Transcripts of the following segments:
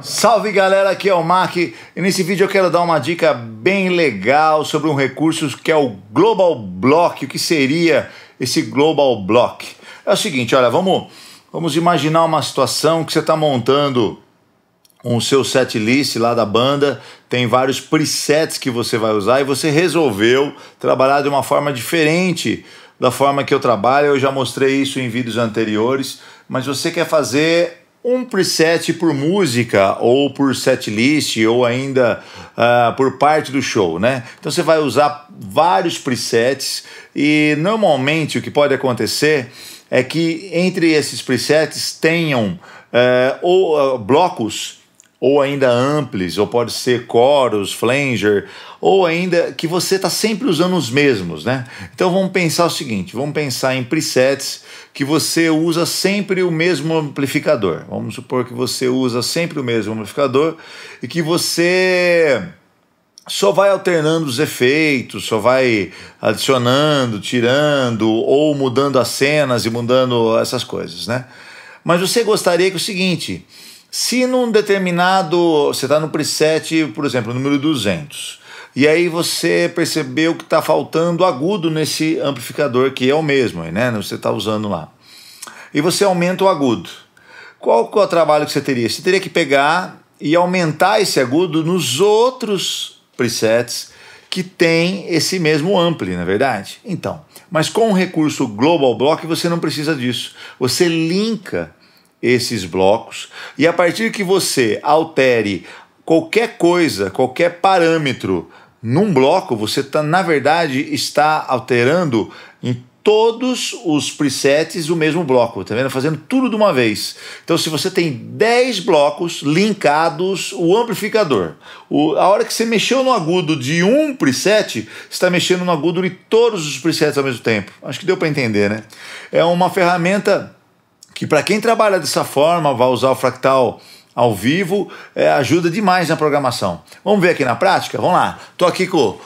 Salve galera, aqui é o Mac. e nesse vídeo eu quero dar uma dica bem legal sobre um recurso que é o Global Block. O que seria esse Global Block? É o seguinte, olha, vamos, vamos imaginar uma situação que você está montando o seu set list lá da banda, tem vários presets que você vai usar e você resolveu trabalhar de uma forma diferente da forma que eu trabalho. Eu já mostrei isso em vídeos anteriores, mas você quer fazer um preset por música ou por setlist ou ainda uh, por parte do show, né? Então você vai usar vários presets e normalmente o que pode acontecer é que entre esses presets tenham uh, ou, uh, blocos ou ainda amplis, ou pode ser coros, flanger, ou ainda que você está sempre usando os mesmos, né? Então vamos pensar o seguinte, vamos pensar em presets que você usa sempre o mesmo amplificador. Vamos supor que você usa sempre o mesmo amplificador e que você só vai alternando os efeitos, só vai adicionando, tirando ou mudando as cenas e mudando essas coisas, né? Mas você gostaria que é o seguinte, se num determinado. Você está no preset, por exemplo, número 200. E aí você percebeu que está faltando agudo nesse amplificador, que é o mesmo, né? Você está usando lá. E você aumenta o agudo. Qual é o trabalho que você teria? Você teria que pegar e aumentar esse agudo nos outros presets que tem esse mesmo ampli, na é verdade? Então, mas com o recurso Global Block você não precisa disso. Você linka esses blocos e a partir que você altere qualquer coisa, qualquer parâmetro num bloco, você tá, na verdade está alterando em todos os presets o mesmo bloco, tá vendo? Fazendo tudo de uma vez. Então, se você tem 10 blocos linkados, o amplificador, o, a hora que você mexeu no agudo de um preset, está mexendo no agudo de todos os presets ao mesmo tempo. Acho que deu para entender, né? É uma ferramenta que para quem trabalha dessa forma, vai usar o fractal ao vivo, é, ajuda demais na programação. Vamos ver aqui na prática? Vamos lá. Estou aqui com o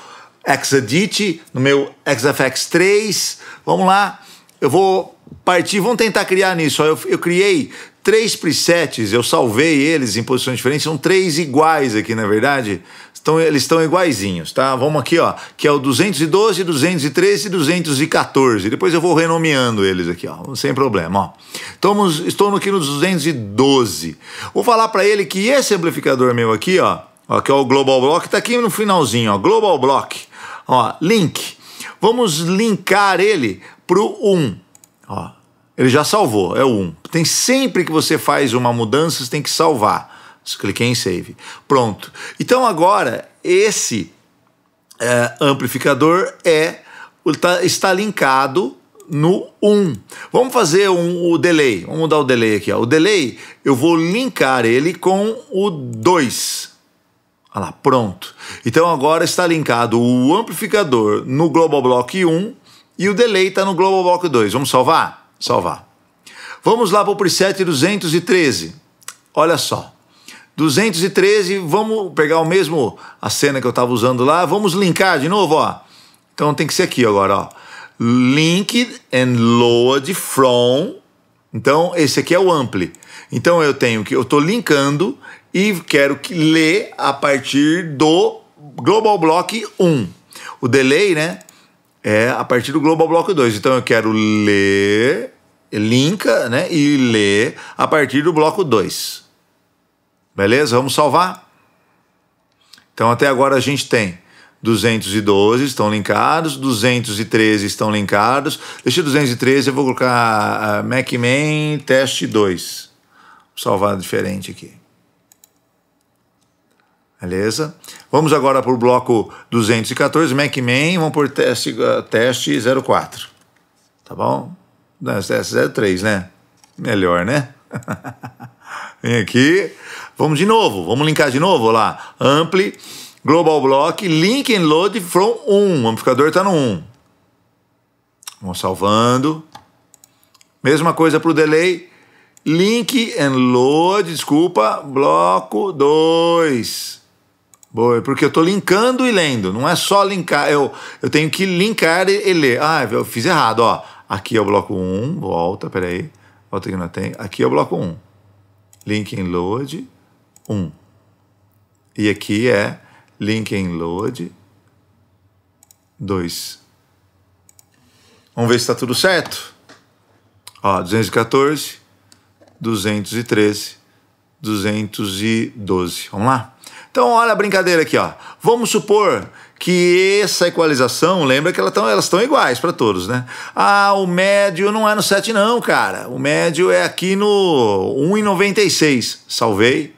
no meu XFX3. Vamos lá. Eu vou partir, vamos tentar criar nisso. Eu, eu criei três presets, eu salvei eles em posições diferentes, são três iguais aqui, na é verdade. Estão, eles estão iguaizinhos, tá? Vamos aqui, ó, que é o 212, 213 e 214. Depois eu vou renomeando eles aqui, ó, sem problema, ó. Estamos, estou aqui no 212. Vou falar para ele que esse amplificador meu aqui, ó, ó, que é o Global Block, tá aqui no finalzinho, ó, Global Block, ó, link. Vamos linkar ele pro 1, ó. Ele já salvou, é o 1. Tem sempre que você faz uma mudança, você tem que salvar. Clique cliquei em save. Pronto. Então agora, esse é, amplificador é tá, está linkado no 1. Vamos fazer um, o delay. Vamos mudar o delay aqui. Ó. O delay, eu vou linkar ele com o 2. Olha lá, pronto. Então agora está linkado o amplificador no Global Block 1 e o delay está no Global Block 2. Vamos salvar? salvar. Vamos lá para o preset 213. Olha só. 213, vamos pegar o mesmo a cena que eu estava usando lá, vamos linkar de novo, ó. Então tem que ser aqui agora, ó. Link and load from. Então esse aqui é o ampli. Então eu tenho que eu estou linkando e quero que lê a partir do global block 1. O delay, né? é a partir do Global Block 2. Então eu quero ler, linka, né? E ler a partir do bloco 2. Beleza? Vamos salvar? Então até agora a gente tem 212 estão linkados, 213 estão linkados. Deixa 213, eu vou colocar MacMan teste 2. Vou salvar diferente aqui. Beleza? Vamos agora para o bloco 214, MacMan, vamos por teste, ah, teste 04. Tá bom? Não, teste 03, né? Melhor, né? Vem aqui. Vamos de novo, vamos linkar de novo lá. Ampli, Global Block, Link and Load from 1. O amplificador está no 1. Vamos salvando. Mesma coisa para o delay. Link and load, desculpa, bloco 2. Boa, porque eu estou linkando e lendo. Não é só linkar. Eu, eu tenho que linkar e, e ler. Ah, eu fiz errado. Ó, aqui é o bloco 1. Volta, peraí. Volta que não tem. Aqui é o bloco 1. Link em load 1. E aqui é link em load 2. Vamos ver se está tudo certo. Ó, 214, 213, 212. Vamos lá? Então, olha a brincadeira aqui, ó. Vamos supor que essa equalização, lembra que elas estão elas iguais para todos, né? Ah, o médio não é no 7 não, cara. O médio é aqui no 1,96. Salvei.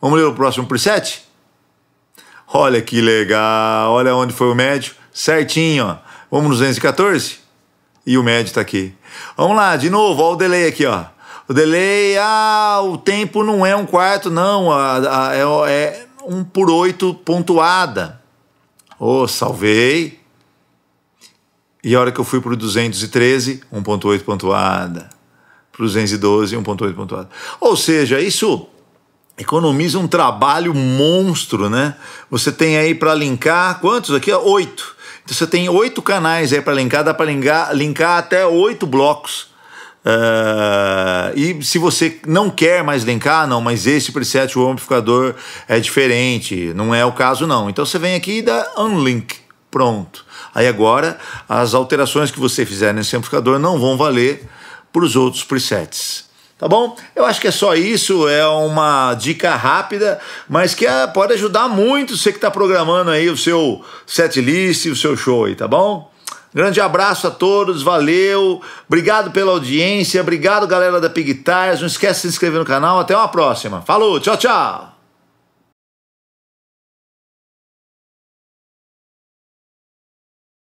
Vamos ler o próximo preset? Olha que legal. Olha onde foi o médio. Certinho, ó. Vamos no 214? E o médio está aqui. Vamos lá, de novo, olha o delay aqui, ó. O delay, ah, o tempo não é um quarto, não, é, é um por oito pontuada. Oh, salvei. E a hora que eu fui para o 213, 1.8 pontuada. Para o 212, 1.8 pontuada. Ou seja, isso economiza um trabalho monstro, né? Você tem aí para linkar, quantos aqui? Oito. Então você tem oito canais aí para linkar, dá para linkar, linkar até oito blocos. Uh e se você não quer mais linkar, não, mas esse preset, o amplificador é diferente, não é o caso não. Então você vem aqui e dá unlink, pronto. Aí agora as alterações que você fizer nesse amplificador não vão valer para os outros presets. Tá bom? Eu acho que é só isso, é uma dica rápida, mas que ah, pode ajudar muito você que está programando aí o seu setlist, o seu show aí, tá bom? Grande abraço a todos, valeu. Obrigado pela audiência, obrigado galera da Pig Tires. Não esquece de se inscrever no canal. Até uma próxima. Falou, tchau, tchau.